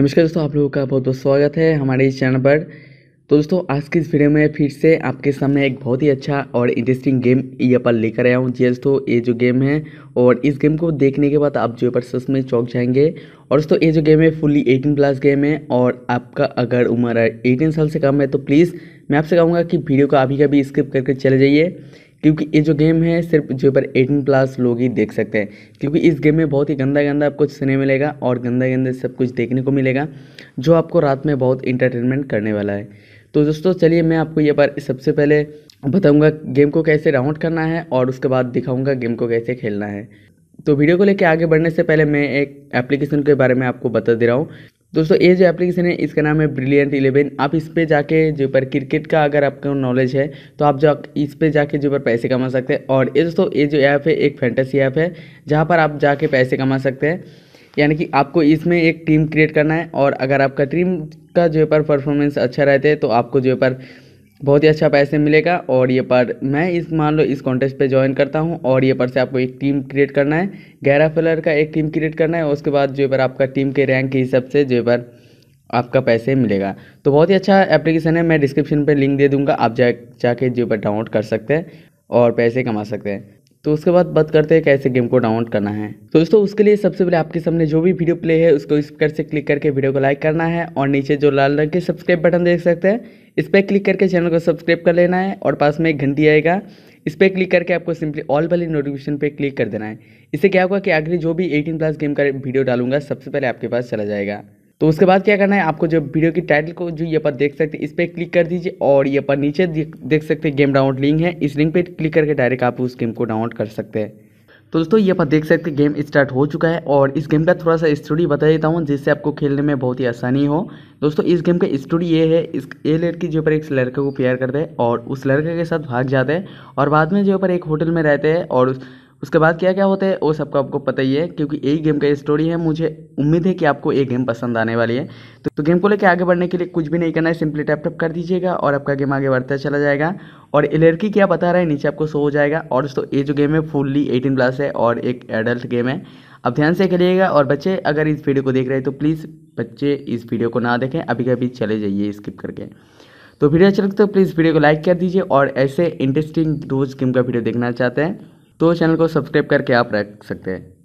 नमस्कार दोस्तों आप लोगों का बहुत बहुत स्वागत है हमारे इस चैनल पर तो दोस्तों आज की इस वीडियो में फिर से आपके सामने एक बहुत ही अच्छा और इंटरेस्टिंग गेम ये पर लेकर आया हूँ जी हाँ दोस्तों ये जो गेम है और इस गेम को देखने के बाद आप जो पर सच में चौक जाएंगे और दोस्तों ये जो गेम है फुल्ली एटीन प्लस गेम है और आपका अगर उम्र एटीन साल से कम है तो प्लीज़ मैं आपसे कहूँगा कि वीडियो को अभी कभी स्किप करके चले जाइए क्योंकि ये जो गेम है सिर्फ जो पर एटीन प्लस लोग ही देख सकते हैं क्योंकि इस गेम में बहुत ही गंदा गंदा आपको सुनने मिलेगा और गंदा गंदा सब कुछ देखने को मिलेगा जो आपको रात में बहुत इंटरटेनमेंट करने वाला है तो दोस्तों चलिए मैं आपको ये बार सबसे पहले बताऊंगा गेम को कैसे डाउनलोड करना है और उसके बाद दिखाऊँगा गेम को कैसे खेलना है तो वीडियो को लेकर आगे बढ़ने से पहले मैं एक एप्लीकेशन के बारे में आपको बता दे रहा हूँ दोस्तों ये जो एप्लीकेशन है इसका नाम है ब्रिलियंट इलेवन आप इस पे जाके जो पर क्रिकेट का अगर आपको नॉलेज है तो आप जो इस पे जाके जो पर पैसे कमा सकते हैं और ये दोस्तों ये जो ऐप है एक फैंटेसी ऐप है जहाँ पर आप जाके पैसे कमा सकते हैं यानी कि आपको इसमें एक टीम क्रिएट करना है और अगर आपका टीम का जो पर परफॉर्मेंस अच्छा रहता है तो आपको जो पर बहुत ही अच्छा पैसे मिलेगा और ये पर मैं इस मान लो इस कॉन्टेस्ट पे ज्वाइन करता हूँ और ये पर से आपको एक टीम क्रिएट करना है ग्यारह प्लेयर का एक टीम क्रिएट करना है और उसके बाद जो पर आपका टीम के रैंक के हिसाब से जो पर आपका पैसे मिलेगा तो बहुत ही अच्छा एप्लीकेशन है मैं डिस्क्रिप्शन पर लिंक दे दूँगा आप जा जाके जो पर डाउनलोड कर सकते हैं और पैसे कमा सकते हैं तो उसके बाद बात करते हैं कैसे गेम को डाउनलोड करना है तो दोस्तों उसके लिए सबसे पहले आपके सामने जो भी वीडियो प्ले है उसको इस से क्लिक करके वीडियो को लाइक करना है और नीचे जो लाल रंग के सब्सक्राइब बटन देख सकते हैं इस पर क्लिक करके चैनल को सब्सक्राइब कर लेना है और पास में एक घंटी आएगा इस पर क्लिक करके आपको सिंपली ऑल वाली नोटिफिकेशन पे क्लिक कर देना है इससे क्या होगा कि आखिरी जो भी 18 प्लस गेम का वीडियो डालूंगा सबसे पहले आपके पास चला जाएगा तो उसके बाद क्या करना है आपको जो वीडियो की टाइटल को जो ये पर देख सकते हैं इस पर क्लिक कर दीजिए और ये पर नीचे देख सकते हैं गेम डाउनलोड लिंक है इस लिंक पर क्लिक करके डायरेक्ट आप उस गेम को डाउनलोड कर सकते हैं तो दोस्तों ये पर देख सकते गेम स्टार्ट हो चुका है और इस गेम का थोड़ा सा स्टोरी बता देता हूँ जिससे आपको खेलने में बहुत ही आसानी हो दोस्तों इस गेम का स्टोरी ये है इस ये लड़की जो पर एक लड़के को प्यार करते हैं और उस लड़के के साथ भाग जाता है और बाद में जो पर एक होटल में रहते हैं और उस उसके बाद क्या क्या होता है वो सबका आपको पता ही है क्योंकि यही गेम का स्टोरी है मुझे उम्मीद है कि आपको ये गेम पसंद आने वाली है तो, तो गेम को लेकर आगे बढ़ने के लिए कुछ भी नहीं करना है सिंपली टैप टैप कर दीजिएगा और आपका गेम आगे बढ़ता चला जाएगा और ये लड़की क्या बता रहा है नीचे आपको सो हो जाएगा और दोस्तों ये जो गेम है फुल्ली एटीन प्लस है और एक एडल्ट गेम है अब ध्यान से खेलिएगा और बच्चे अगर इस वीडियो को देख रहे हैं तो प्लीज़ बच्चे इस वीडियो को ना देखें अभी कभी चले जाइए स्किप करके तो वीडियो अच्छा लगता है तो प्लीज़ वीडियो को लाइक कर दीजिए और ऐसे इंटरेस्टिंग रोज़ गेम का वीडियो देखना चाहते हैं तो चैनल को सब्सक्राइब करके आप रख सकते हैं